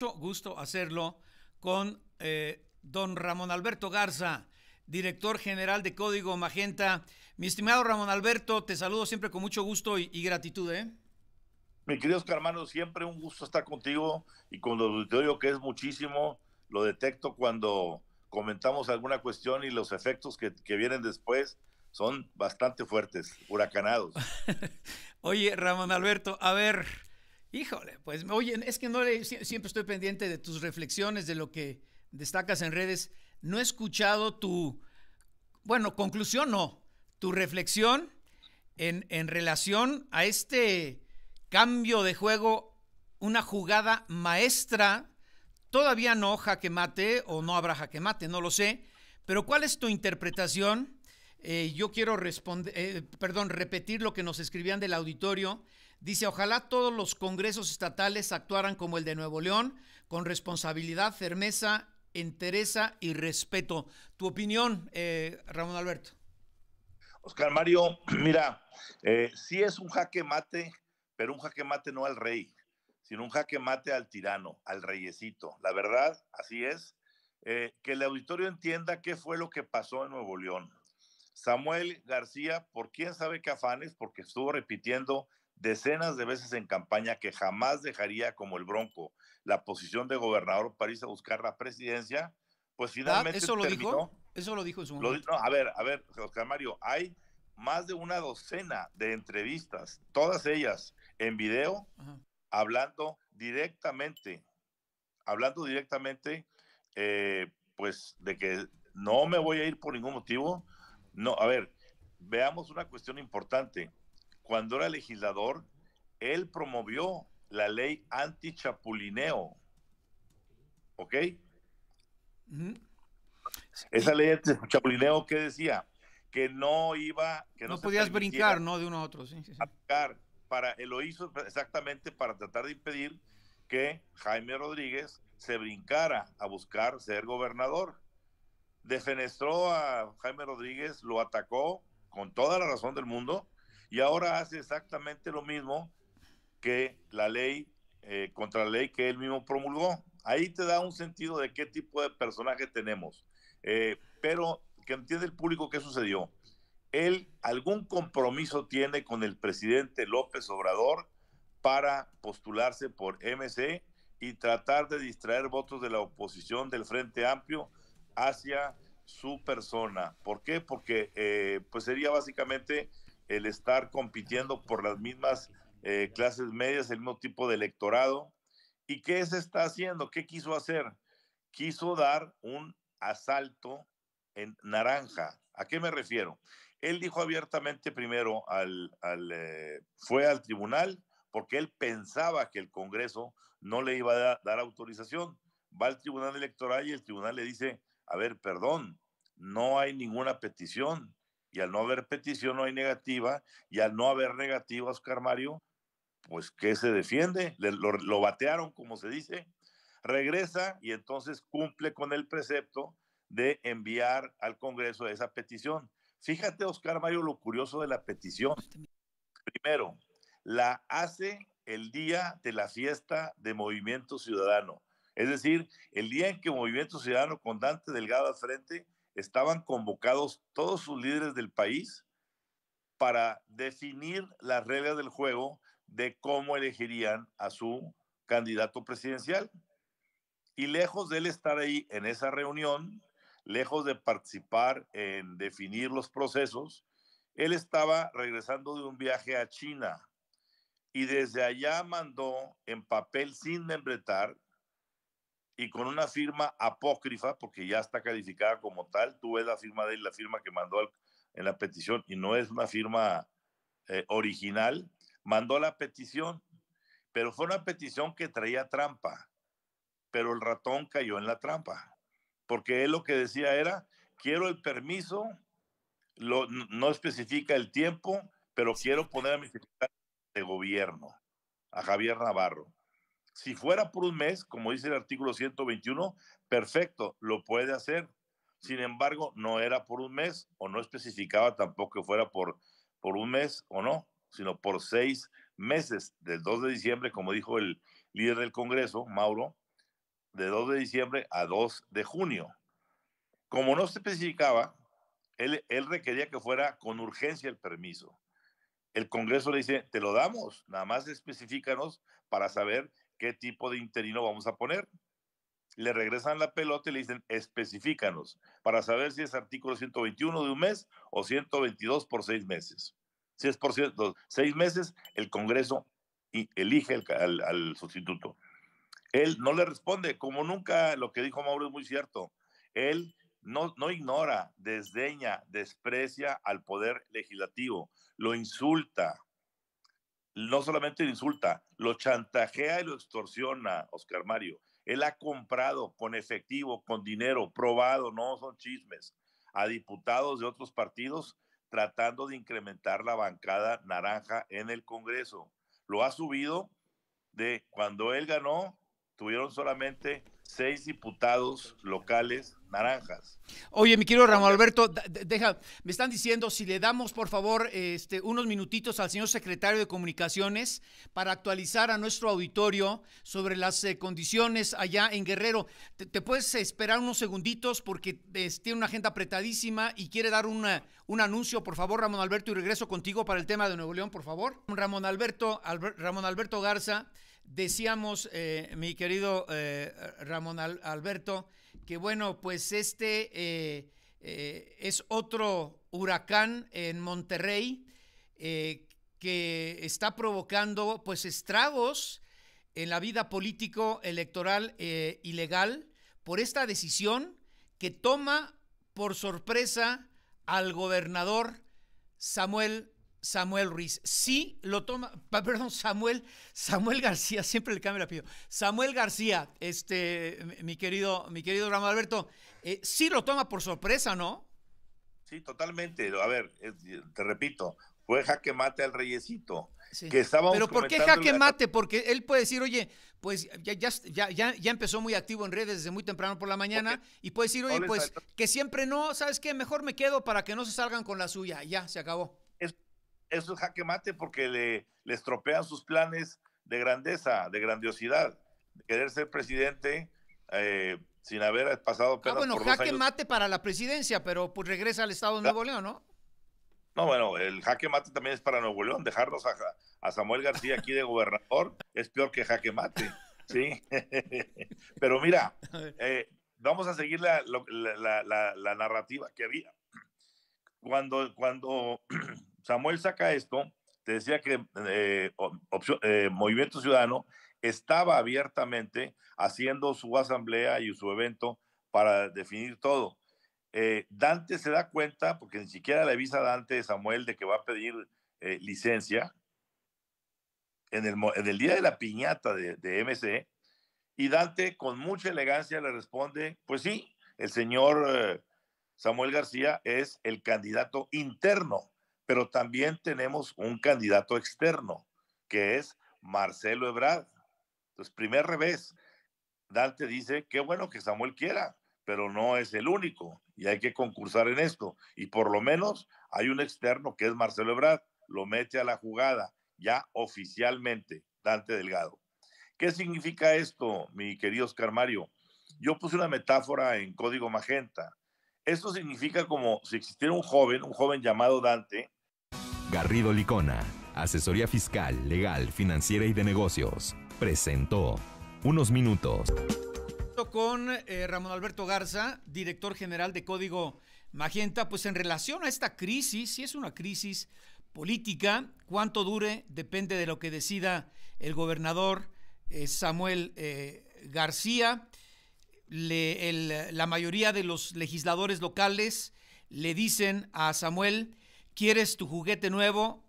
mucho gusto hacerlo con eh, don Ramón Alberto Garza, director general de Código Magenta. Mi estimado Ramón Alberto, te saludo siempre con mucho gusto y, gratitud. ¿eh? Mi querido Oscar, siempre un gusto estar contigo y con el auditorio que es muchísimo. Lo detecto cuando comentamos alguna cuestión y los efectos que, que vienen después son bastante fuertes, huracanados. Oye, Ramón Alberto, a ver, Híjole, pues oye, es que no le, siempre estoy pendiente de tus reflexiones, de lo que destacas en redes. No he escuchado tu, bueno, conclusión no, tu reflexión en, en relación a este cambio de juego, una jugada maestra. Todavía no jaque mate o no habrá jaque mate, no lo sé. Pero ¿cuál es tu interpretación? Eh, yo quiero responder, eh, perdón, repetir lo que nos escribían del auditorio Dice, ojalá todos los congresos estatales actuaran como el de Nuevo León, con responsabilidad, firmeza, entereza y respeto. Tu opinión, eh, Ramón Alberto. Oscar Mario, mira, eh, sí es un jaque mate, pero un jaque mate no al rey, sino un jaque mate al tirano, al reyesito. La verdad, así es. Eh, que el auditorio entienda qué fue lo que pasó en Nuevo León. Samuel García, por quién sabe qué afanes, porque estuvo repitiendo decenas de veces en campaña que jamás dejaría como el Bronco la posición de gobernador para irse a buscar la presidencia, pues ah, finalmente ¿eso lo Dijo? Eso lo dijo su a ver, a ver, Oscar Mario, hay más de una docena de entrevistas, todas ellas en video, hablando directamente, hablando directamente, eh, pues de que no me voy a ir por ningún motivo. No, a ver, veamos una cuestión importante cuando era legislador, él promovió la ley anti-chapulineo. ¿Ok? Esa ley anti-chapulineo ¿qué decía que no iba... Que no, podías brincar, ¿no? De uno a otro, sí. para, lo hizo exactamente para tratar de impedir que Jaime Rodríguez se brincara a buscar ser gobernador. Defenestró a Jaime Rodríguez, lo atacó con toda la razón del mundo, y ahora hace exactamente lo mismo que la ley, eh, contra la ley que él mismo promulgó. Ahí te da un sentido de qué tipo de personaje tenemos. Eh, pero que entiende el público qué sucedió. Él algún compromiso tiene con el presidente López Obrador para postularse por MC y tratar de distraer votos de la oposición del Frente Amplio hacia su persona. ¿Por qué? Porque eh, pues sería básicamente el estar compitiendo por las mismas eh, clases medias, el mismo tipo de electorado. ¿Y qué se está haciendo? ¿Qué quiso hacer? Quiso dar un asalto en naranja. ¿A qué me refiero? Él dijo abiertamente primero al, eh, fue al tribunal porque él pensaba que el Congreso no le iba a dar autorización. Va al tribunal electoral y el tribunal le dice, a ver, perdón, no hay ninguna petición, y al no haber petición no hay negativa, y al no haber negativa, Oscar Mario, pues ¿qué se defiende? lo, lo, batearon, como se dice, regresa y entonces cumple con el precepto de enviar al Congreso esa petición. Fíjate, Oscar Mario, lo curioso de la petición. Primero, la hace el día de la fiesta de Movimiento Ciudadano. Es decir, el día en que Movimiento Ciudadano con Dante Delgado al frente estaban convocados todos sus líderes del país para definir las reglas del juego de cómo elegirían a su candidato presidencial. Y lejos de él estar ahí en esa reunión, lejos de participar en definir los procesos, él estaba regresando de un viaje a China y desde allá mandó en papel sin membretar y con una firma apócrifa, porque ya está calificada como tal. tuve la firma de él, la firma que mandó en la petición, y no es una firma eh, original. Mandó la petición, pero fue una petición que traía trampa. Pero el ratón cayó en la trampa, porque él lo que decía era, quiero el permiso, no especifica el tiempo, pero quiero poner a mi secretario de gobierno, a Javier Navarro. Si fuera por un mes, como dice el artículo 121, perfecto, lo puede hacer. Sin embargo, no era por un mes o no especificaba tampoco que fuera por, por un mes o no, sino por seis meses, del 2 de diciembre, como dijo el líder del Congreso, Mauro, de 2 de diciembre a 2 de junio. Como no se especificaba, él, él requería que fuera con urgencia el permiso. El Congreso le dice, te lo damos, nada más especificanos para saber qué tipo de interino vamos a poner. Le regresan la pelota y le dicen, especifícanos, para saber si es artículo 121 de un mes o 122 por seis meses. Si es por seis meses, el Congreso elige al, al sustituto. Él no le responde, como nunca lo que dijo Mauro es muy cierto. Él no, no, ignora, desdeña, desprecia al poder legislativo, lo insulta, no solamente insulta, lo chantajea y lo extorsiona, Oscar Mario. Él ha comprado con efectivo, con dinero, probado, no son chismes, a diputados de otros partidos tratando de incrementar la bancada naranja en el Congreso. Lo ha subido de cuando él ganó, tuvieron solamente seis diputados locales naranjas. Oye, mi querido Ramón Alberto, deja, me están diciendo si le damos por favor este, unos minutitos al señor secretario de Comunicaciones para actualizar a nuestro auditorio sobre las eh, condiciones allá en Guerrero. Te, puedes esperar unos segunditos porque tiene una agenda apretadísima y quiere dar una, un anuncio, por favor, Ramón Alberto, y regreso contigo para el tema de Nuevo León, por favor. Ramón Alberto, Ramón Alberto Garza Decíamos, eh, mi querido eh, Ramón Alberto, que bueno, pues este eh, es otro huracán en Monterrey que está provocando pues estragos en la vida político electoral y legal por esta decisión que toma por sorpresa al gobernador Samuel Samuel Ruiz. Sí lo toma, perdón, Samuel, Samuel García, siempre le cambio rápido, Samuel García, este, mi querido, mi querido Ramón Alberto, eh, sí lo toma por sorpresa, ¿no? Sí, totalmente. A ver, te repito, fue jaque mate al reyesito. que Pero ¿por qué jaque mate? Porque él puede decir, oye, pues ya, ya, ya, empezó muy activo en redes desde muy temprano por la mañana y puede decir, oye, pues que siempre no, ¿sabes qué? Mejor me quedo para que no se salgan con la suya. Ya, se acabó eso es jaque mate porque le, estropean sus planes de grandeza, de grandiosidad, de querer ser presidente eh, sin haber pasado ah, bueno, jaque mate para la presidencia, pero pues regresa al estado de Nuevo ah. León, ¿no? No, bueno, el jaque mate también es para Nuevo León. Dejarnos a, Samuel García aquí de gobernador es peor que jaque mate, ¿sí? pero mira, eh, vamos a seguir la, la narrativa que había. Cuando, cuando Samuel saca esto, te decía que eh, eh, Movimiento Ciudadano estaba abiertamente haciendo su asamblea y su evento para definir todo. Eh, Dante se da cuenta, porque ni siquiera le avisa a Dante de Samuel de que va a pedir licencia, en el, día de la piñata de, de MC, y Dante con mucha elegancia le responde, pues sí, el señor Samuel García es el candidato interno pero también tenemos un candidato externo, que es Marcelo Ebrard. Entonces, primer revés, Dante dice, qué bueno que Samuel quiera, pero no es el único y hay que concursar en esto. Y por lo menos hay un externo que es Marcelo Ebrard, lo mete a la jugada ya oficialmente, Dante Delgado. ¿Qué significa esto, mi querido Oscar Mario? Yo puse una metáfora en código magenta. Esto significa como si existiera un joven, un joven llamado Dante, Garrido Licona, asesoría fiscal, legal, financiera y de negocios, presentó unos minutos. Con eh, Ramón Alberto Garza, director general de Código Magenta, pues en relación a esta crisis, si es una crisis política, cuánto dure depende de lo que decida el gobernador eh, Samuel eh, García. la mayoría de los legisladores locales le dicen a Samuel ¿Quieres tu juguete nuevo?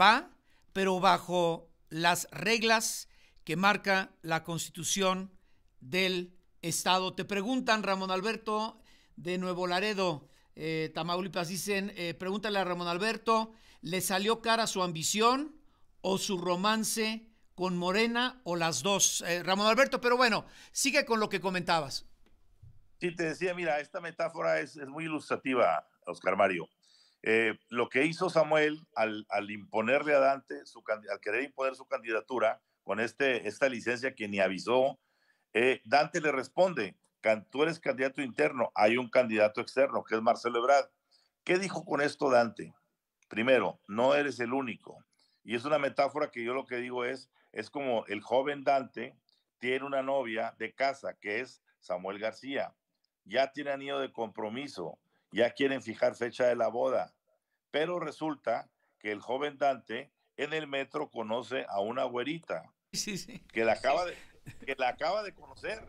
Va, pero bajo las reglas que marca la constitución del Estado. Te preguntan, Ramón Alberto, de Nuevo Laredo, eh, Tamaulipas, dicen, eh, pregúntale a Ramón Alberto, ¿le salió cara su ambición o su romance con Morena o las dos? Eh, Ramón Alberto, pero bueno, sigue con lo que comentabas. Sí, te decía, mira, esta metáfora es, es muy ilustrativa, Oscar Mario. Eh, lo que hizo Samuel al, imponerle a Dante, su, al querer imponer su candidatura con este, esta licencia que ni avisó, eh, Dante le responde, tú eres candidato interno, hay un candidato externo que es Marcelo Ebrard. ¿Qué dijo con esto Dante? Primero, no eres el único. Y es una metáfora que yo lo que digo es, es como el joven Dante tiene una novia de casa que es Samuel García. Ya tiene anillo de compromiso, ya quieren fijar fecha de la boda, pero resulta que el joven Dante en el metro conoce a una güerita Que, la acaba de, que la acaba de conocer.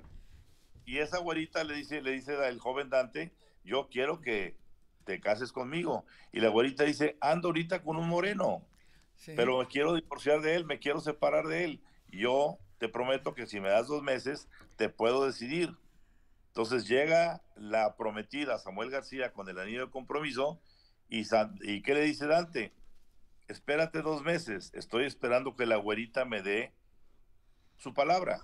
Y esa güerita le dice, le dice al joven Dante, yo quiero que te cases conmigo. Y la güerita dice, ando ahorita con un moreno, pero me quiero divorciar de él, me quiero separar de él. Yo te prometo que si me das dos meses, te puedo decidir. Entonces llega la prometida Samuel García con el anillo de compromiso y, ¿qué le dice Dante? Espérate dos meses, estoy esperando que la güerita me dé su palabra.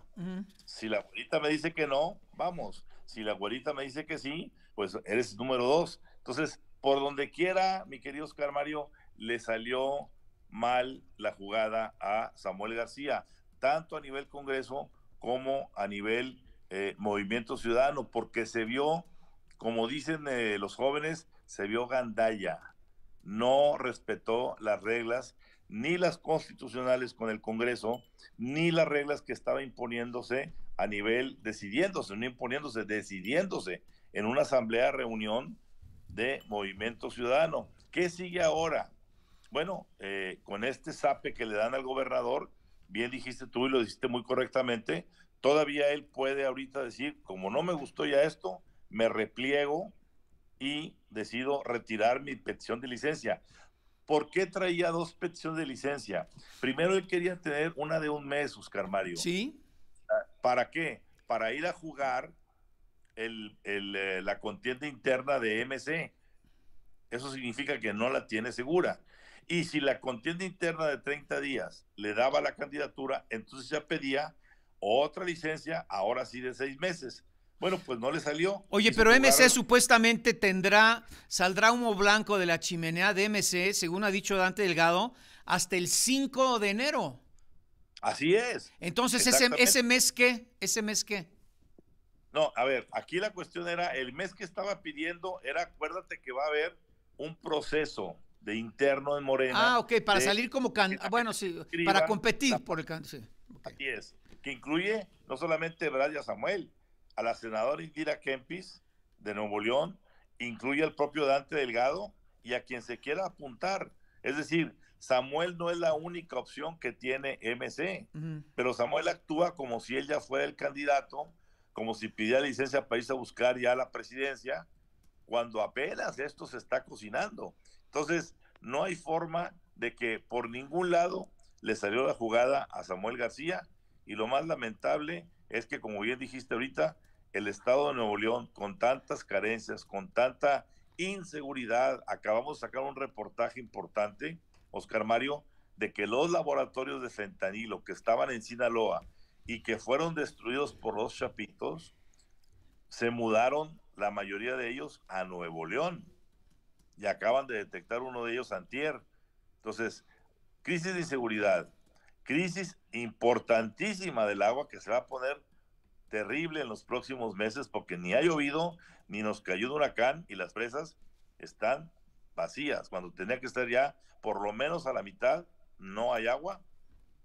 Si la güerita me dice que no, vamos. Si la güerita me dice que sí, pues eres número dos. Entonces, por donde quiera, mi querido Oscar Mario, le salió mal la jugada a Samuel García, tanto a nivel Congreso como a nivel eh, Movimiento Ciudadano, porque se vio, como dicen eh, los jóvenes, se vio gandalla. No respetó las reglas, ni las constitucionales con el Congreso, ni las reglas que estaba imponiéndose a nivel, decidiéndose, no imponiéndose, decidiéndose en una asamblea, reunión de Movimiento Ciudadano. ¿Qué sigue ahora? Bueno, eh, con este sape que le dan al gobernador, bien dijiste tú y lo dijiste muy correctamente, todavía él puede ahorita decir, como no me gustó ya esto, me repliego y decido retirar mi petición de licencia. ¿Por qué traía dos peticiones de licencia? Primero él quería tener una de un mes, Oscar Mario. Sí. ¿Para qué? Para ir a jugar eh, la contienda interna de MC. Eso significa que no la tiene segura. Y si la contienda interna de 30 días le daba la candidatura, entonces ya pedía otra licencia, ahora sí de seis meses. Bueno, pues no le salió. Oye, pero MC supuestamente tendrá, saldrá humo blanco de la chimenea de MC, según ha dicho Dante Delgado, hasta el 5 de enero. Así es. Entonces, ese, mes qué? ¿Ese mes qué? No, a ver, aquí la cuestión era, el mes que estaba pidiendo era, acuérdate que va a haber un proceso de interno en Morena. Ah, ok, para salir como bueno, sí, para competir por el cáncer sí. es que incluye no solamente a Samuel, a la senadora Indira Kempis de Nuevo León, incluye al propio Dante Delgado y a quien se quiera apuntar. Es decir, Samuel no es la única opción que tiene MC, pero Samuel actúa como si él ya fuera el candidato, como si pidiera licencia para irse a buscar ya la presidencia, cuando apenas esto se está cocinando. Entonces, no hay forma de que por ningún lado le salió la jugada a Samuel García y lo más lamentable es que, como bien dijiste ahorita, el Estado de Nuevo León, con tantas carencias, con tanta inseguridad, acabamos de sacar un reportaje importante, Oscar Mario, de que los laboratorios de fentanilo que estaban en Sinaloa y que fueron destruidos por los chapitos, se mudaron la mayoría de ellos a Nuevo León y acaban de detectar uno de ellos antier. Entonces, crisis de inseguridad, crisis importantísima del agua que se va a poner terrible en los próximos meses porque ni ha llovido, ni nos cayó un huracán y las presas están vacías. Cuando tenía que estar ya por lo menos a la mitad, no hay agua.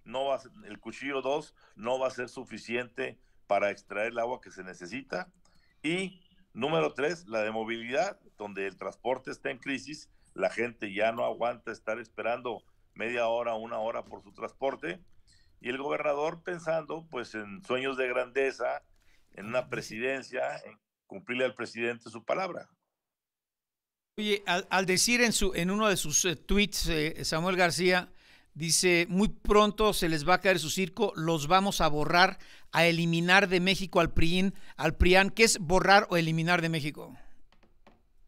No va el cuchillo 2 no va a ser suficiente para extraer el agua que se necesita. Y número 3, la de movilidad, donde el transporte está en crisis, la gente ya no aguanta estar esperando media hora, una hora por su transporte. Y el gobernador pensando pues en sueños de grandeza, en una presidencia, en cumplirle al presidente su palabra. Oye, al, decir en, su, en uno de sus eh, tweets, eh, Samuel García dice, muy pronto se les va a caer su circo, los vamos a borrar, a eliminar de México al PRIN, al PRIAN. ¿Qué es borrar o eliminar de México?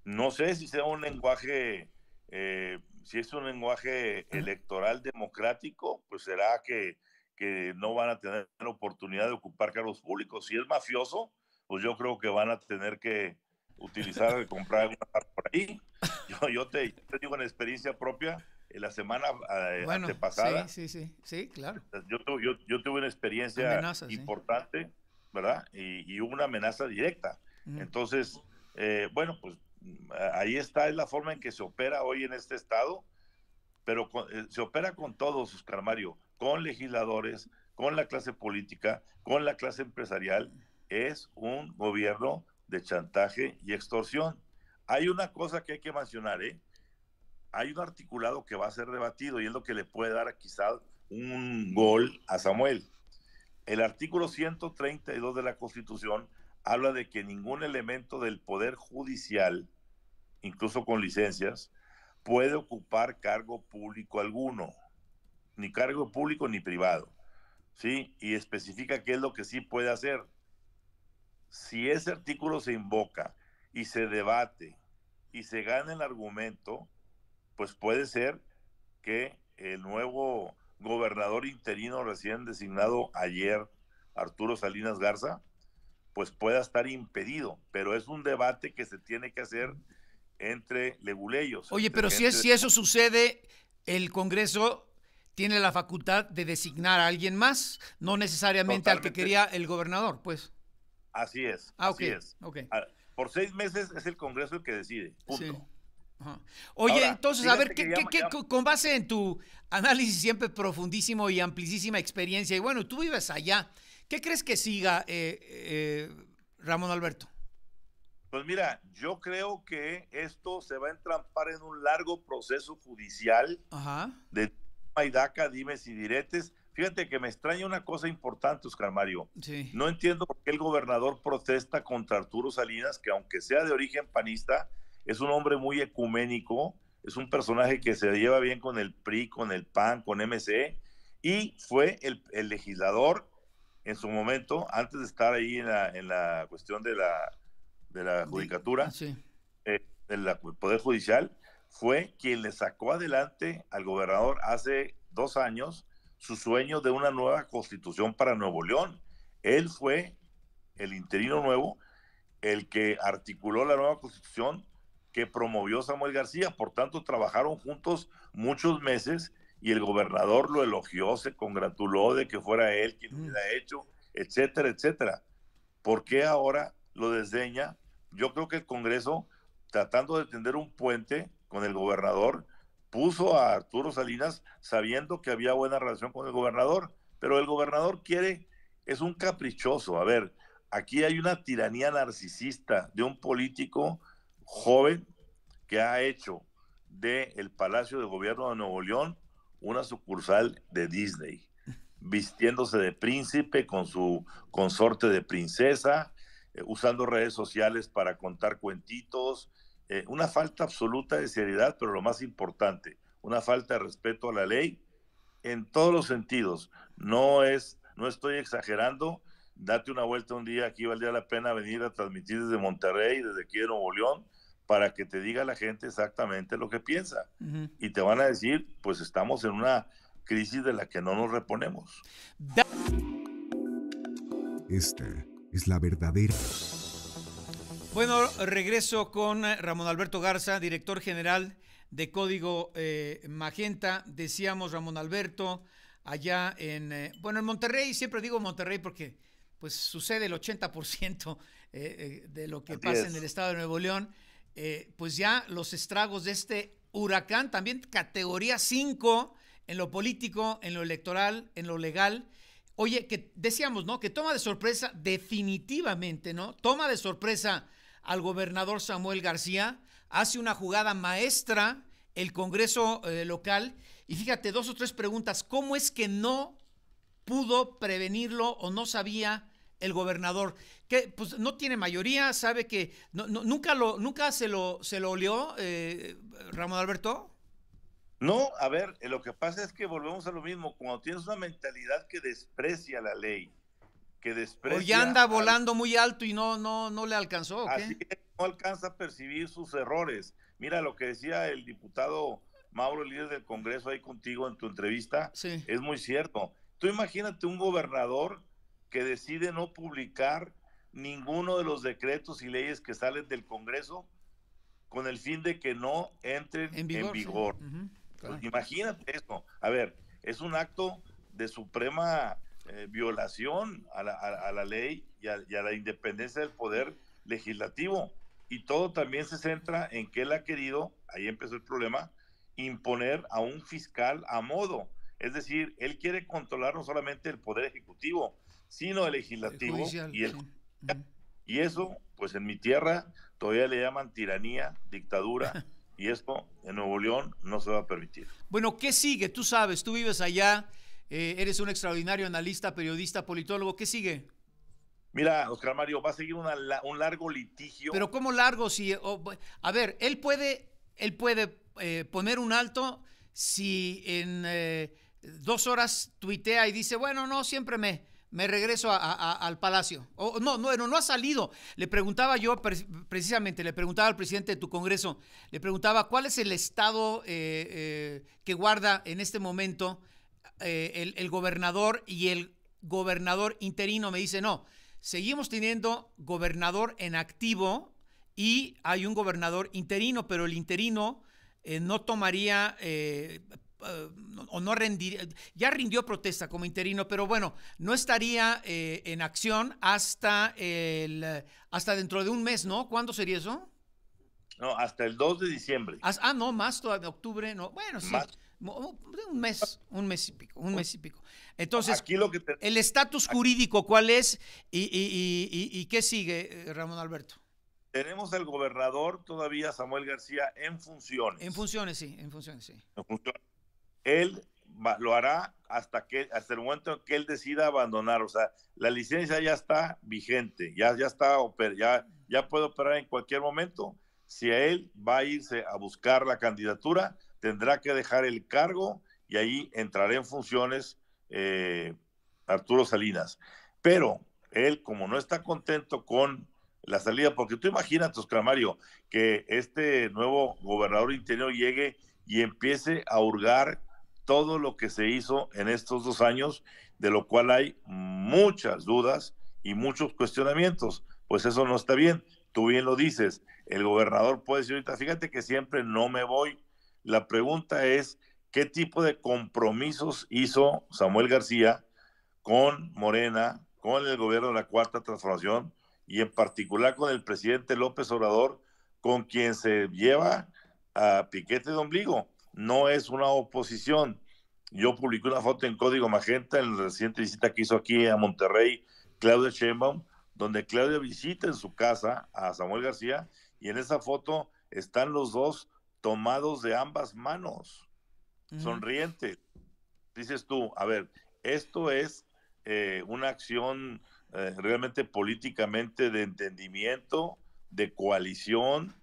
No sé si sea un lenguaje eh, si es un lenguaje electoral democrático, pues será que, que no van a tener la oportunidad de ocupar cargos públicos. Si es mafioso, pues yo creo que van a tener que utilizar, comprar alguna por ahí. Yo, te, digo en experiencia propia, la semana eh, pasada, Sí, sí, sí, sí, claro. Yo, yo tuve una experiencia importante, ¿verdad? Y, hubo una amenaza directa. Mm. Entonces, eh, bueno, pues ahí está, es la forma en que se opera hoy en este estado, pero eh, se opera con todos, sus Mario, con legisladores, con la clase política, con la clase empresarial. Es un gobierno de chantaje y extorsión. Hay una cosa que hay que mencionar, ¿eh? Hay un articulado que va a ser debatido y es lo que le puede dar quizás un gol a Samuel. El artículo 132 de la Constitución habla de que ningún elemento del Poder Judicial, incluso con licencias, puede ocupar cargo público alguno, ni cargo público ni privado. ¿Sí? Y especifica qué es lo que sí puede hacer. Si ese artículo se invoca y se debate y se gana el argumento, pues puede ser que el nuevo gobernador interino recién designado ayer, Arturo Salinas Garza, pues pueda estar impedido, pero es un debate que se tiene que hacer entre leguleyos. Oye, pero si, es, si eso sucede, el Congreso tiene la facultad de designar a alguien más, no necesariamente al que quería el gobernador, pues. Así es. Ah, es. Ah, por seis meses es el Congreso el que decide. Punto. Oye, entonces, a ver, ¿qué, con base en tu análisis siempre profundísimo y amplísima experiencia, y bueno, tú vives allá, ¿Qué crees que siga, eh, eh, Ramón Alberto? Pues mira, yo creo que esto se va a entrampar en un largo proceso judicial Ajá. de Maidaca, dimes y diretes. Fíjate que me extraña una cosa importante, Oscar Mario. Sí. No entiendo por qué el gobernador protesta contra Arturo Salinas, que aunque sea de origen panista, es un hombre muy ecuménico, es un personaje que se lleva bien con el PRI, con el PAN, con MC, e, y fue el legislador en su momento, antes de estar ahí en la, cuestión de la, de la judicatura, eh, el Poder Judicial, fue quien le sacó adelante al gobernador hace dos años su sueño de una nueva constitución para Nuevo León. Él fue el interino nuevo, el que articuló la nueva constitución que promovió Samuel García. Por tanto, trabajaron juntos muchos meses y el gobernador lo elogió, se congratuló de que fuera él quien lo mm. ha hecho, etcétera, etcétera. ¿Por qué ahora lo desdeña? Yo creo que el Congreso, tratando de tender un puente con el gobernador, puso a Arturo Salinas sabiendo que había buena relación con el gobernador, pero el gobernador quiere, es un caprichoso. A ver, aquí hay una tiranía narcisista de un político joven que ha hecho del el Palacio de Gobierno de Nuevo León una sucursal de Disney, vistiéndose de príncipe con su consorte de princesa, eh, usando redes sociales para contar cuentitos, eh, una falta absoluta de seriedad, pero lo más importante, una falta de respeto a la ley en todos los sentidos. No es, no estoy exagerando. Date una vuelta un día, aquí valdría la pena venir a transmitir desde Monterrey, desde aquí de Nuevo León, para que te diga la gente exactamente lo que piensa. Y te van a decir, pues estamos en una crisis de la que no nos reponemos. Esta es la verdadera. Bueno, regreso con eh, Ramón Alberto Garza, director general de Código eh, Magenta. Decíamos Ramón Alberto, allá en, eh, bueno, en Monterrey, siempre digo Monterrey porque pues sucede el 80% de lo que pasa en el estado de Nuevo León. Eh, pues ya los estragos de este huracán, también categoría 5 en lo político, en lo electoral, en lo legal. Oye, que decíamos, ¿no? Que toma de sorpresa definitivamente, ¿no? Toma de sorpresa al gobernador Samuel García, hace una jugada maestra el Congreso eh, local y fíjate, dos o tres preguntas, ¿cómo es que no pudo prevenirlo o no sabía el gobernador, que pues no tiene mayoría, sabe que no, nunca, lo, nunca se lo, se lo olió eh, Ramón Alberto. No, a ver, eh, lo que pasa es que volvemos a lo mismo, cuando tienes una mentalidad que desprecia la ley, que desprecia... O ya anda volando muy alto y no, no, no le alcanzó. Así que no alcanza a percibir sus errores. Mira lo que decía el diputado Mauro, líder del Congreso, ahí contigo en tu entrevista, sí. es muy cierto. Tú imagínate un gobernador que decide no publicar ninguno de los decretos y leyes que salen del Congreso con el fin de que no entren en vigor. Pues, imagínate eso. A ver, es un acto de suprema eh, violación a la, ley y a, y a, la independencia del poder legislativo. Y todo también se centra en que él ha querido, ahí empezó el problema, imponer a un fiscal a modo. Es decir, él quiere controlar no solamente el poder ejecutivo, sino el legislativo y eso, pues en mi tierra todavía le llaman tiranía, dictadura, y esto en Nuevo León no se va a permitir. Bueno, ¿qué sigue? Tú sabes, tú vives allá, eh, eres un extraordinario analista, periodista, politólogo, ¿qué sigue? Mira, Oscar Mario, va a seguir un largo litigio. Pero ¿cómo largo? Si, a ver, él puede, él puede eh, poner un alto si en eh, dos horas tuitea y dice, bueno, no, siempre me, me regreso al palacio. no, no, no, ha salido. Le preguntaba yo precisamente, le preguntaba al presidente de tu Congreso, le preguntaba cuál es el estado eh, eh, que guarda en este momento eh, el, gobernador y el gobernador interino. Me dice, no, seguimos teniendo gobernador en activo y hay un gobernador interino, pero el interino no tomaría eh, o no rendiría, ya rindió protesta como interino, pero bueno, no estaría eh, en acción hasta, el, hasta dentro de un mes, ¿no? ¿Cuándo sería eso? No, hasta el 2 de diciembre. ah, no, más todavía, octubre, no. Bueno, sí. Un mes, un mes y pico, un mes y pico. Entonces, el estatus jurídico, ¿cuál es? ¿Y, y, y qué sigue, eh, Ramón Alberto? Tenemos al gobernador todavía, Samuel García, en funciones. En funciones, sí, en funciones, sí. En funciones él lo hará hasta que hasta el momento que él decida abandonar. O sea, la licencia ya está vigente, ya, ya está ya, ya puede operar en cualquier momento. Si a él va a irse a buscar la candidatura, tendrá que dejar el cargo y ahí entrará en funciones eh, Arturo Salinas. Pero él, como no está contento con la salida, porque tú imaginas, Mario, que este nuevo gobernador interior llegue y empiece a hurgar todo lo que se hizo en estos dos años, de lo cual hay muchas dudas y muchos cuestionamientos. Pues eso no está bien. Tú bien lo dices. El gobernador puede decir ahorita, fíjate que siempre no me voy. La pregunta es, ¿qué tipo de compromisos hizo Samuel García con Morena, con el gobierno de la Cuarta Transformación y en particular con el presidente López Obrador, con quien se lleva a piquete de ombligo? no es una oposición. Yo publiqué una foto en Código Magenta en la reciente visita que hizo aquí a Monterrey Claudia Sheinbaum, donde Claudia visita en su casa a Samuel García y en esa foto están los dos tomados de ambas manos, sonriente sonrientes. Dices tú, a ver, esto es eh, una acción eh, realmente políticamente de entendimiento, de coalición,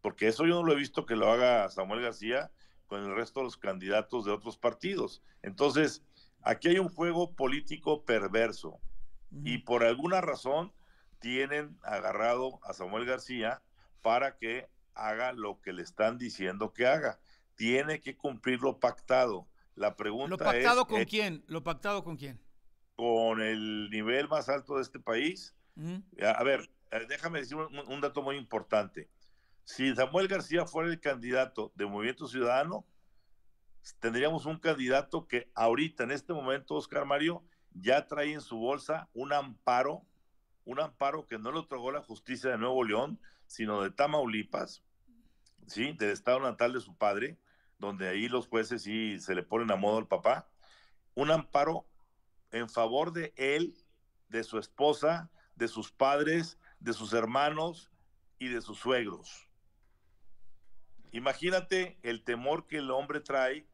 porque eso yo no lo he visto que lo haga Samuel García con el resto de los candidatos de otros partidos. Entonces, aquí hay un juego político perverso y por alguna razón tienen agarrado a Samuel García para que haga lo que le están diciendo que haga. Tiene que cumplir lo pactado. La pregunta ¿Lo pactado con eh, quién? ¿Lo pactado con quién? Con el nivel más alto de este país. A ver, eh, déjame decir un dato muy importante si Samuel García fuera el candidato de Movimiento Ciudadano, tendríamos un candidato que ahorita, en este momento, Oscar Mario, ya trae en su bolsa un amparo, un amparo que no lo otorgó la justicia de Nuevo León, sino de Tamaulipas, ¿sí? del estado natal de su padre, donde ahí los jueces sí se le ponen a modo al papá, un amparo en favor de él, de su esposa, de sus padres, de sus hermanos y de sus suegros. Imagínate el temor que el hombre trae,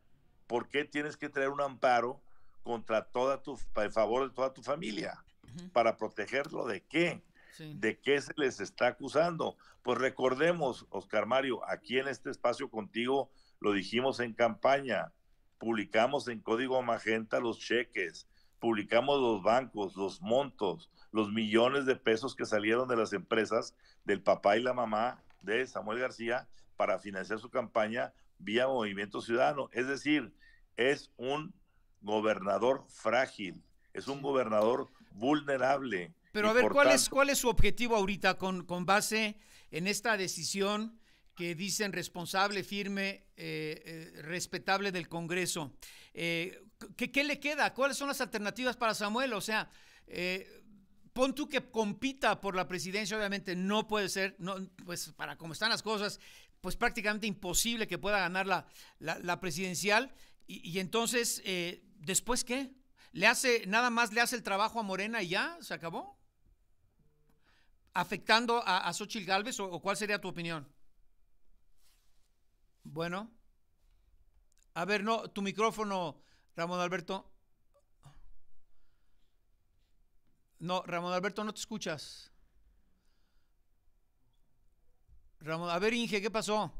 ¿por qué tienes que traer un amparo contra toda tu, en favor de toda tu familia? ¿Para protegerlo de qué? ¿De qué se les está acusando? Pues recordemos, Oscar Mario, aquí en este espacio contigo lo dijimos en campaña, publicamos en código magenta los cheques, publicamos los bancos, los montos, los millones de pesos que salieron de las empresas del papá y la mamá de Samuel García para financiar su campaña vía Movimiento Ciudadano. Es decir, es un gobernador frágil, es un gobernador vulnerable. Pero a ver, ¿cuál es, ¿cuál es su objetivo ahorita con, base en esta decisión que dicen responsable, firme, eh, eh, respetable del Congreso? Eh, ¿qué, le queda? ¿Cuáles son las alternativas para Samuel? O sea, pon tú que compita por la presidencia, obviamente no puede ser, pues para cómo están las cosas, pues prácticamente imposible que pueda ganar la, presidencial. Y, entonces, eh, ¿después qué? ¿Le hace, nada más le hace el trabajo a Morena y ya? ¿Se acabó? ¿Afectando a, a Xochitl Galvez o, o cuál sería tu opinión? Bueno. A ver, no, tu micrófono, Ramón Alberto. No, Ramón Alberto, no te escuchas. Ramón. A ver, Inge, ¿qué pasó?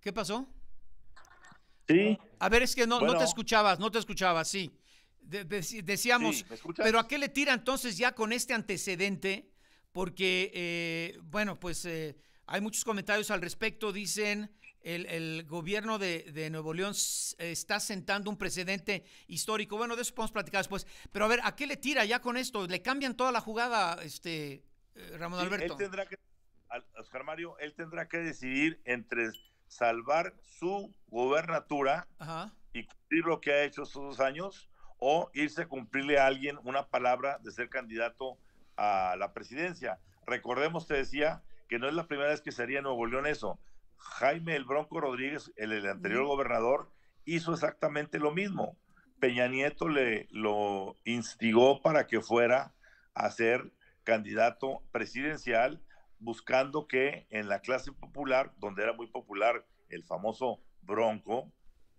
¿Qué pasó? Sí. A ver, es que no, no te escuchabas, no te escuchabas, sí. decíamos, pero ¿a qué le tira entonces ya con este antecedente? Porque, eh, bueno, pues eh, hay muchos comentarios al respecto. Dicen, el, gobierno de, Nuevo León está sentando un precedente histórico. Bueno, de eso podemos platicar después. Pero a ver, ¿a qué le tira ya con esto? ¿Le cambian toda la jugada, este, eh, Ramón Alberto? tendrá que Oscar Mario, él tendrá que decidir entre salvar su gobernatura y cumplir lo que ha hecho estos dos años o irse a cumplirle a alguien una palabra de ser candidato a la presidencia. Recordemos, te decía, que no es la primera vez que se haría Nuevo León eso. Jaime el Bronco Rodríguez, el, anterior gobernador, hizo exactamente lo mismo. Peña Nieto le lo instigó para que fuera a ser candidato presidencial buscando que en la clase popular, donde era muy popular el famoso Bronco,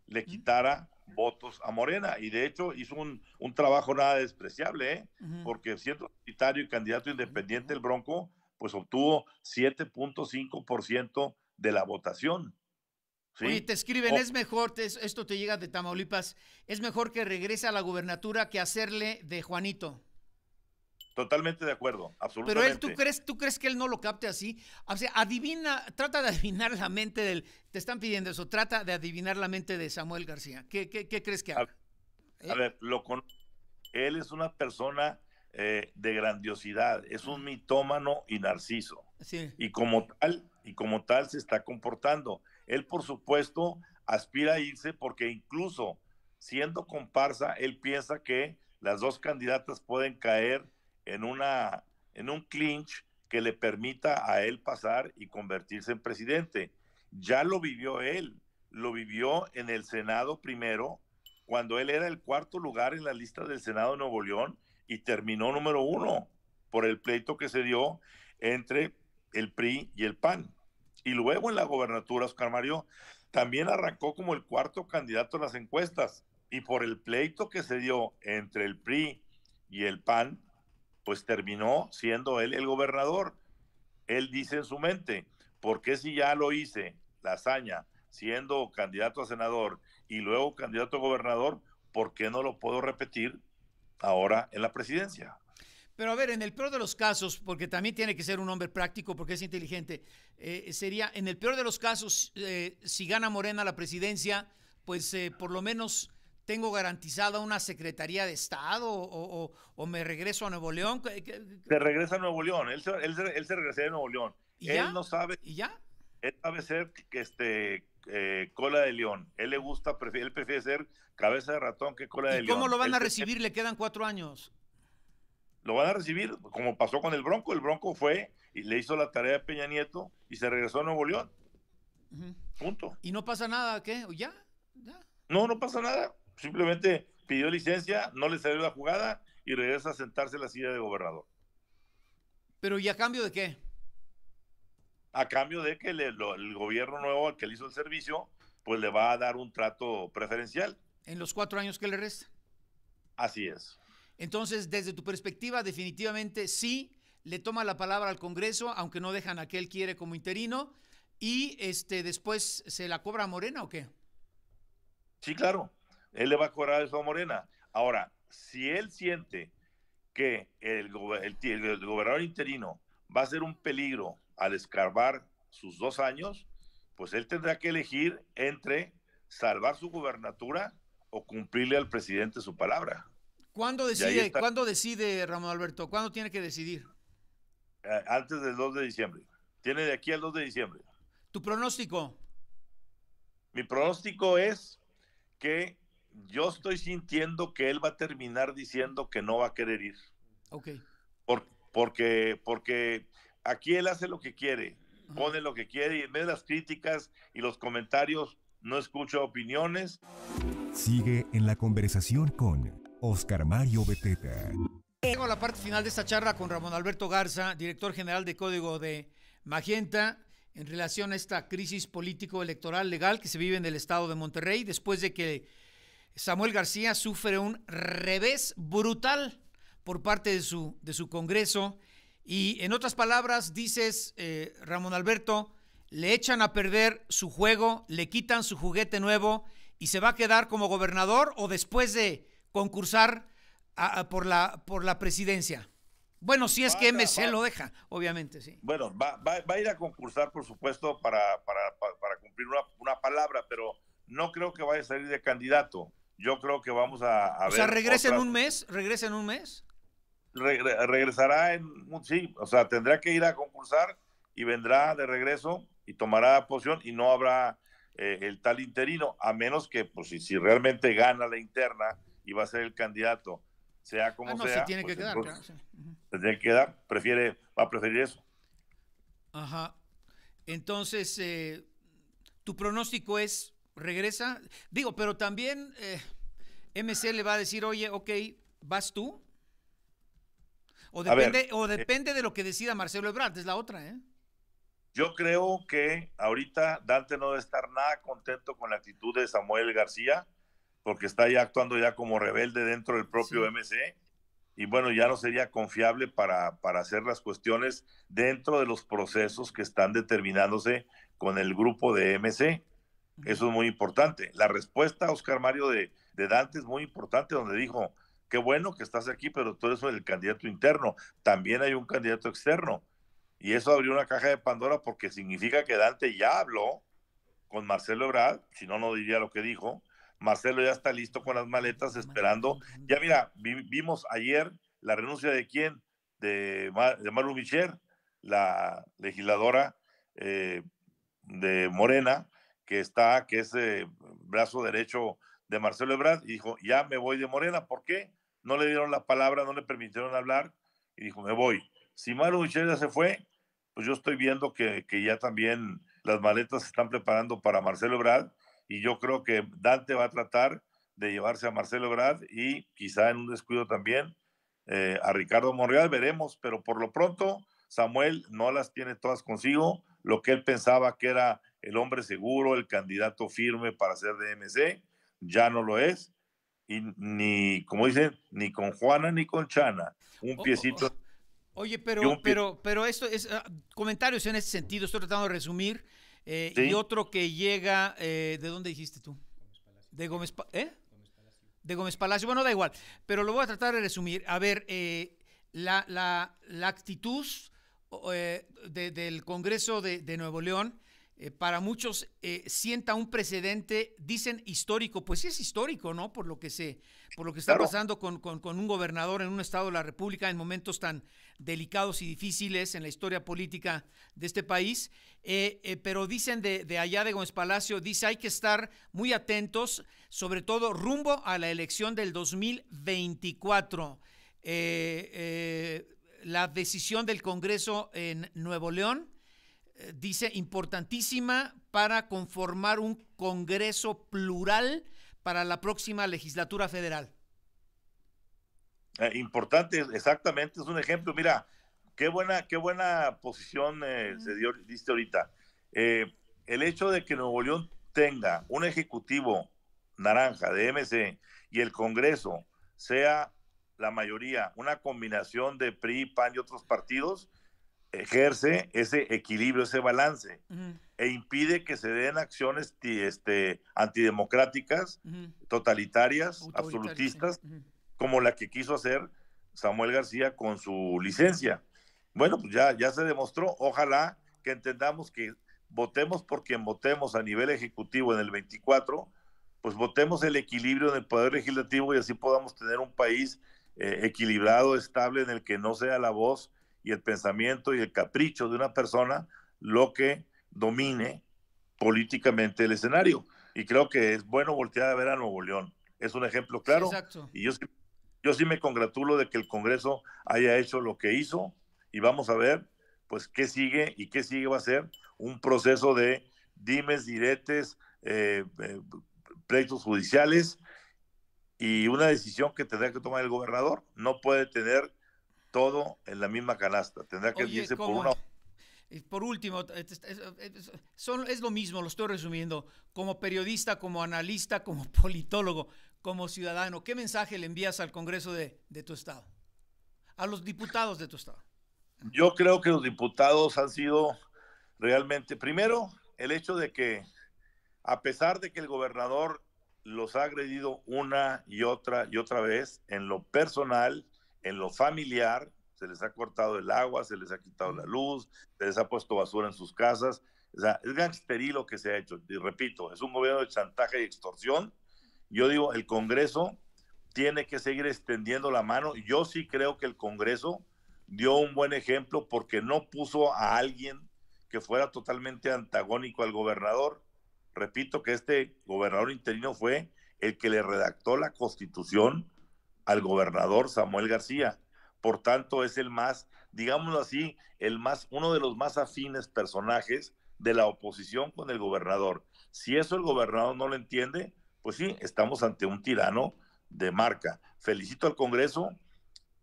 le quitara votos a Morena. Y de hecho hizo un, trabajo nada despreciable, ¿eh? porque siendo y candidato independiente el Bronco, pues obtuvo 7.5% de la votación. Oye, te escriben, es mejor, esto te llega de Tamaulipas, es mejor que regrese a la gubernatura que hacerle de Juanito. Totalmente de acuerdo, absolutamente. Pero él, ¿tú crees, ¿tú crees que él no lo capte así? O sea, adivina, trata de adivinar la mente del, te están pidiendo eso, trata de adivinar la mente de Samuel García. ¿Qué, crees que haga? A, ver, lo con, él es una persona eh, de grandiosidad, es un mitómano y narciso. Sí. Y como tal, y como tal se está comportando. Él, por supuesto, aspira a irse porque incluso siendo comparsa, él piensa que las dos candidatas pueden caer en, una, en un clinch que le permita a él pasar y convertirse en presidente. Ya lo vivió él, lo vivió en el Senado primero, cuando él era el cuarto lugar en la lista del Senado de Nuevo León y terminó número uno por el pleito que se dio entre el PRI y el PAN. Y luego en la gobernatura, Oscar Mario también arrancó como el cuarto candidato en las encuestas. Y por el pleito que se dio entre el PRI y el PAN, pues terminó siendo él el gobernador. Él dice en su mente, ¿por qué si ya lo hice, la hazaña, siendo candidato a senador y luego candidato a gobernador, ¿por qué no lo puedo repetir ahora en la presidencia? Pero a ver, en el peor de los casos, porque también tiene que ser un hombre práctico porque es inteligente, eh, sería, en el peor de los casos, eh, si gana Morena la presidencia, pues eh, por lo menos tengo garantizada una Secretaría de Estado o, me regreso a Nuevo León. Se regresa a Nuevo León, él, se regresa a Nuevo León. ¿Y él no sabe. ¿Y ya? Él sabe ser este, eh, cola de león. Él le gusta, prefiere, él prefiere ser cabeza de ratón que cola de león. ¿Y ¿Cómo lo van a recibir? Le quedan cuatro años. Lo van a recibir, como pasó con el Bronco. El Bronco fue y le hizo la tarea de Peña Nieto y se regresó a Nuevo León. Punto. ¿Y no pasa nada? ¿Qué? ¿Ya? ¿Ya? No, no pasa nada simplemente pidió licencia, no le salió la jugada y regresa a sentarse en la silla de gobernador. ¿Pero y a cambio de qué? A cambio de que el gobierno nuevo al que le hizo el servicio, pues le va a dar un trato preferencial. En los cuatro años que le resta. Así es. Entonces, desde tu perspectiva, definitivamente sí, le toma la palabra al Congreso, aunque no dejan a que él quiere como interino, y este después se la cobra a Morena o qué? Sí, claro él le va a cobrar eso a Morena. Ahora, si él siente que el, el, gobernador interino va a ser un peligro al escarbar sus dos años, pues él tendrá que elegir entre salvar su gubernatura o cumplirle al presidente su palabra. ¿Cuándo decide, ¿cuándo decide Ramón Alberto? ¿Cuándo tiene que decidir? Eh, antes del 2 de diciembre. Tiene de aquí al 2 de diciembre. ¿Tu pronóstico? Mi pronóstico es que yo estoy sintiendo que él va a terminar diciendo que no va a querer ir. Ok. porque, porque aquí él hace lo que quiere, pone lo que quiere y en vez de las críticas y los comentarios no escucha opiniones. Sigue en la conversación con Oscar Mario Beteta. Tengo la parte final de esta charla con Ramón Alberto Garza, director general de Código de Magenta en relación a esta crisis político-electoral legal que se vive en el estado de Monterrey después de que Samuel García sufre un revés brutal por parte de su, de su Congreso. Y en otras palabras, dices, eh, Ramón Alberto, le echan a perder su juego, le quitan su juguete nuevo y se va a quedar como gobernador o después de concursar por, la, por la presidencia. Bueno, si es que MC lo deja, obviamente, sí. Bueno, va, va, a ir a concursar, por supuesto, para, para, cumplir una palabra, pero no creo que vaya a salir de candidato. Yo creo que vamos a, ver. O sea, regresa en un mes, regresa en un mes. regresará en un sí, o sea, tendrá que ir a concursar y vendrá de regreso y tomará posición y no habrá eh, el tal interino, a menos que pues si, realmente gana la interna y va a ser el candidato, sea como ah, no, sea. Pues, se tiene que quedar, claro, que quedar, prefiere, va a preferir eso. Ajá. Entonces, eh, tu pronóstico es regresa. Digo, pero también eh, MC le va a decir, oye, ok, vas tú. O depende, o eh, depende de lo que decida Marcelo Ebrard, es la otra, ¿eh? Yo creo que ahorita Dante no debe estar nada contento con la actitud de Samuel García, porque está ya actuando ya como rebelde dentro del propio MC, y bueno, ya no sería confiable para, para hacer las cuestiones dentro de los procesos que están determinándose con el grupo de MC. Eso es muy importante. La respuesta, Oscar Mario, de, Dante es muy importante, donde dijo, qué bueno que estás aquí, pero tú eres el candidato interno, también hay un candidato externo. Y eso abrió una caja de Pandora porque significa que Dante ya habló con Marcelo Ebrard, si no, no diría lo que dijo. Marcelo ya está listo con las maletas esperando. Ya mira, vimos ayer la renuncia de quién, de, de Maru la legisladora eh, de Morena, que está, que es eh, brazo derecho de Marcelo Ebrard, y dijo, ya me voy de Morena, ¿por qué? No le dieron la palabra, no le permitieron hablar, y dijo, me voy. Si Maru Michel se fue, pues yo estoy viendo que, ya también las maletas se están preparando para Marcelo Ebrard, y yo creo que Dante va a tratar de llevarse a Marcelo Ebrard y quizá en un descuido también eh, a Ricardo Monreal, veremos, pero por lo pronto Samuel no las tiene todas consigo, lo que él pensaba que era el hombre seguro, el candidato firme para ser DMC, ya no lo es. Y ni, como dicen, ni con Juana ni con Chana. Un oh, piecito. Oh. Oye, pero, pero, pero esto es ah, comentarios en ese sentido, estoy tratando de resumir. Eh, y otro que llega, eh, ¿de dónde dijiste tú? De Gómez Palacio. ¿eh? De Gómez Palacio. Bueno, da igual, pero lo voy a tratar de resumir. A ver, la, la, actitud del Congreso de Nuevo León eh, para muchos eh, sienta un precedente, dicen histórico, pues sí es histórico, ¿no? Por lo que se, por lo que está pasando con, un gobernador en un estado de la República en momentos tan delicados y difíciles en la historia política de este país. Eh, pero dicen de, de, allá de Gómez Palacio, dice hay que estar muy atentos, sobre todo rumbo a la elección del 2024. la decisión del Congreso en Nuevo León eh, dice, importantísima para conformar un Congreso plural para la próxima legislatura federal. Eh, importante, exactamente, es un ejemplo. Mira, qué buena, qué buena posición eh, se dio, diste ahorita. el hecho de que Nuevo León tenga un ejecutivo naranja de MC y el Congreso sea la mayoría, una combinación de PRI, PAN y otros partidos, ejerce ese equilibrio, ese balance, e impide que se den acciones este, antidemocráticas, totalitarias, absolutistas, como la que quiso hacer Samuel García con su licencia. Bueno, pues ya, ya se demostró, ojalá que entendamos que votemos por quien votemos a nivel ejecutivo en el 24, pues votemos el equilibrio en el poder legislativo y así podamos tener un país eh, equilibrado, estable, en el que no sea la voz y el pensamiento y el capricho de una persona lo que domine políticamente el escenario. Y creo que es bueno voltear a ver a Nuevo León. Es un ejemplo claro. Y yo, yo sí me congratulo de que el Congreso haya hecho lo que hizo y vamos a ver pues qué sigue y qué sigue va a ser un proceso de dimes, diretes, eh, eh, pleitos judiciales y una decisión que tendrá que tomar el gobernador. No puede tener todo en la misma canasta. Tendrá que irse por una. Por último, es, son, es lo mismo, lo estoy resumiendo, como periodista, como analista, como politólogo, como ciudadano, ¿qué mensaje le envías al Congreso de, de tu estado? A los diputados de tu estado. Yo creo que los diputados han sido realmente, primero, el hecho de que a pesar de que el gobernador los ha agredido una y otra y otra vez en lo personal, en lo familiar se les ha cortado el agua, se les ha quitado la luz, se les ha puesto basura en sus casas. O sea, es gangsteril lo que se ha hecho. Y repito, es un gobierno de chantaje y extorsión. Yo digo, el Congreso tiene que seguir extendiendo la mano. Yo sí creo que el Congreso dio un buen ejemplo porque no puso a alguien que fuera totalmente antagónico al gobernador. Repito que este gobernador interino fue el que le redactó la constitución, al gobernador Samuel García. Por tanto, es el más, digámoslo así, el más, uno de los más afines personajes de la oposición con el gobernador. Si eso el gobernador no lo entiende, pues sí, estamos ante un tirano de marca. Felicito al Congreso,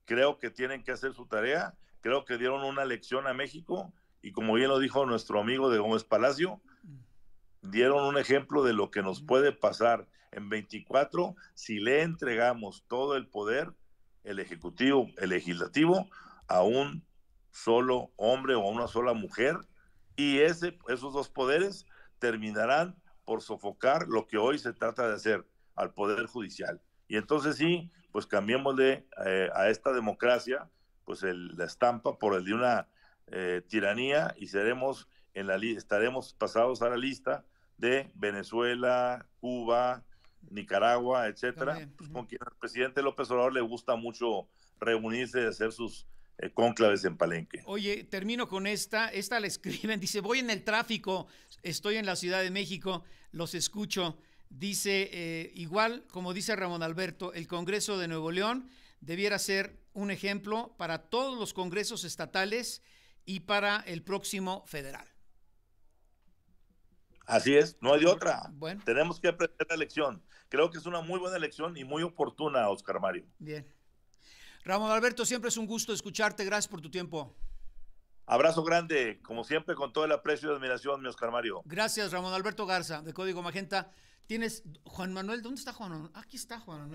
creo que tienen que hacer su tarea, creo que dieron una lección a México y como bien lo dijo nuestro amigo de Gómez Palacio, dieron un ejemplo de lo que nos puede pasar en 24 si le entregamos todo el poder, el ejecutivo, el legislativo, a un solo hombre o a una sola mujer, y ese, esos dos poderes terminarán por sofocar lo que hoy se trata de hacer al Poder Judicial. Y entonces sí, pues cambiémosle de eh, a esta democracia, pues la estampa por el de una eh, tiranía y seremos en la estaremos pasados a la lista de Venezuela, Cuba, Nicaragua, etcétera, pues, con quien al presidente López Obrador le gusta mucho reunirse y hacer sus conclaves eh, cónclaves en Palenque. Oye, termino con esta, esta la escriben, dice, voy en el tráfico, estoy en la Ciudad de México, los escucho. Dice, eh, igual como dice Ramón Alberto, el Congreso de Nuevo León debiera ser un ejemplo para todos los congresos estatales y para el próximo federal. Así es, no hay de otra. Tenemos que aprender la lección. Creo que es una muy buena lección y muy oportuna, Oscar Mario. Bien. Ramón Alberto, siempre es un gusto escucharte. Gracias por tu tiempo. Abrazo grande, como siempre, con todo el aprecio y admiración, mi Oscar Mario. Gracias, Ramón Alberto Garza, de Código Magenta. Tienes, Juan Manuel, ¿dónde está Juan Manuel? Aquí está Juan Manuel.